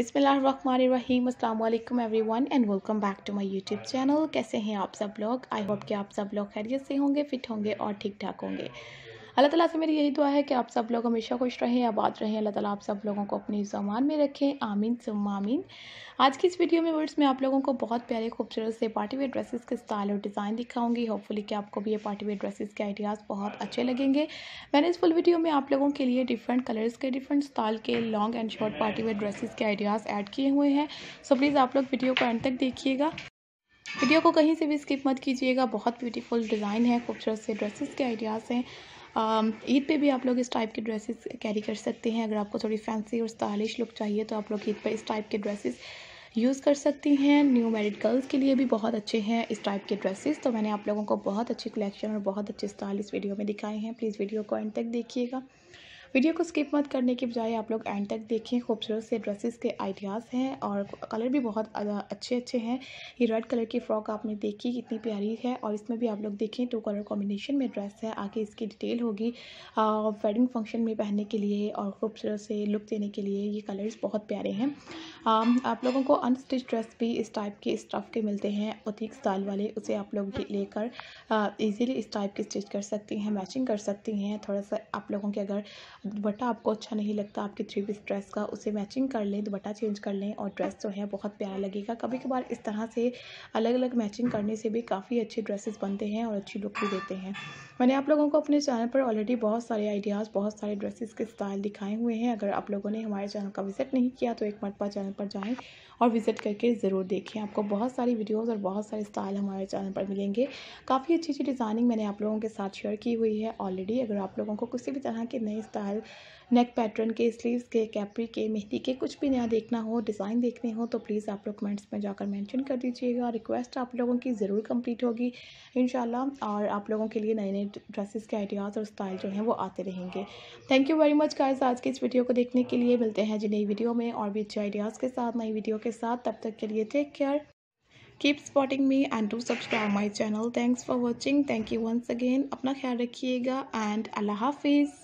अस्सलाम अल्लाम everyone and welcome back to my YouTube channel कैसे हैं आप सब लोग आई होप कि आप सब लोग खैरियत से होंगे फिट होंगे और ठीक ठाक होंगे अल्लाह ताला से मेरी यही दुआ है कि आप सब लोग हमेशा खुश रहें आबाद रहें अल्लाह ताला आप सब लोगों को अपनी जमान में रखें आमीन सुम आमीन आज की इस वीडियो में वर्ड्स में आप लोगों को बहुत प्यारे खूबसूरत से पार्टी वेयर ड्रेसेस के स्टाइल और डिज़ाइन दिखाऊंगी होपफुली कि आपको भी ये पार्टी वेयर ड्रेसेस के आइडियाज़ बहुत अच्छे लगेंगे मैंने इस फुल वीडियो में आप लोगों के लिए डिफरेंट कलर्स के डिफरेंट स्टाइल के long and short party wear dresses के आइडियाज़ ऐड किए हुए हैं सो प्लीज़ आप लोग वीडियो को एंड तक देखिएगा वीडियो को कहीं से भी स्किप मत कीजिएगा बहुत ब्यूटीफुल डिज़ाइन है खूबसूरत से ड्रेसेस के आइडियाज़ हैं Um, ईद पे भी आप लोग इस टाइप के ड्रेसेस कैरी कर सकते हैं अगर आपको थोड़ी फैंसी और स्टाइलिश लुक चाहिए तो आप लोग ईद पर इस टाइप के ड्रेसेस यूज़ कर सकती हैं न्यू मैरिड गर्ल्स के लिए भी बहुत अच्छे हैं इस टाइप के ड्रेसेस तो मैंने आप लोगों को बहुत अच्छी कलेक्शन और बहुत अच्छे स्टाइल इस वीडियो में दिखाए हैं प्लीज़ वीडियो को एंड तक देखिएगा वीडियो को स्किप मत करने के बजाय आप लोग एंड तक देखें खूबसूरत से ड्रेसेस के आइडियाज़ हैं और कलर भी बहुत अच्छे अच्छे हैं ये रेड कलर की फ़्रॉक आपने देखी कितनी प्यारी है और इसमें भी आप लोग देखें टू कलर कॉम्बिनेशन में ड्रेस है आगे इसकी डिटेल होगी वेडिंग फंक्शन में पहनने के लिए और खूबसूरत से लुक देने के लिए ये कलर्स बहुत प्यारे हैं आप लोगों को अनस्टिच ड्रेस भी इस टाइप के स्टफ़ के मिलते हैं उतिक स्टाइल वाले उसे आप लोग लेकर ईजिली इस टाइप की स्टिच कर सकती हैं मैचिंग कर सकती हैं थोड़ा सा आप लोगों के अगर दुपट्टा आपको अच्छा नहीं लगता आपके थ्री पीस ड्रेस का उसे मैचिंग कर लें दुपट्टा चेंज कर लें और ड्रेस जो है बहुत प्यारा लगेगा कभी कभार इस तरह से अलग अलग मैचिंग करने से भी काफ़ी अच्छे ड्रेसेस बनते हैं और अच्छी लुक भी देते हैं मैंने आप लोगों को अपने चैनल पर ऑलरेडी बहुत सारे आइडियाज़ बहुत सारे ड्रेसेस के स्टाइल दिखाए हुए हैं अगर आप लोगों ने हमारे चैनल का विज़िट नहीं किया तो एक मरतबा चैनल पर जाएँ और विज़िट करके ज़रूर देखें आपको बहुत सारी वीडियोज़ और बहुत सारे स्टाइल हमारे चैनल पर मिलेंगे काफ़ी अच्छी अच्छी डिज़ाइनिंग मैंने आप लोगों के साथ शेयर की हुई है ऑलरेडी अगर आप लोगों को किसी भी तरह के नए स्टाइल स्टाइल नेक पैटर्न के स्लीव्स के कैपरी के मेहंदी के कुछ भी नया देखना हो डिज़ाइन देखने हो तो प्लीज़ आप लोग कमेंट्स में जाकर मेंशन कर दीजिएगा रिक्वेस्ट आप लोगों की ज़रूर कंप्लीट होगी इन और आप लोगों के लिए नए नए ड्रेसेस के आइडियाज़ और स्टाइल जो हैं वो आते रहेंगे thank you very much guys आज की इस वीडियो को देखने के लिए मिलते हैं जी नई वीडियो में और भी अच्छे आइडियाज़ के साथ नई वीडियो के साथ तब तक के लिए take care keep supporting me and to subscribe my channel thanks for watching thank you once again अपना ख्याल रखिएगा एंड अल्लाह हाफिज़